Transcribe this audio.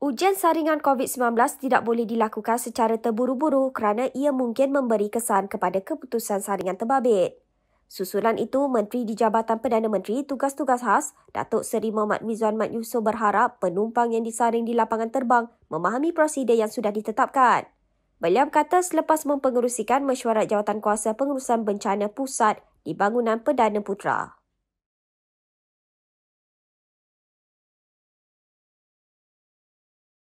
Ujian saringan COVID-19 tidak boleh dilakukan secara terburu-buru kerana ia mungkin memberi kesan kepada keputusan saringan terbabit. Susulan itu, Menteri di Jabatan Perdana Menteri Tugas-Tugas Khas, Datuk Seri Mohd Mizwan Mat Yusof berharap penumpang yang disaring di lapangan terbang memahami prosedur yang sudah ditetapkan. Beliau berkata selepas mempengerusikan mesyuarat jawatan kuasa pengurusan bencana pusat di bangunan Perdana Putra.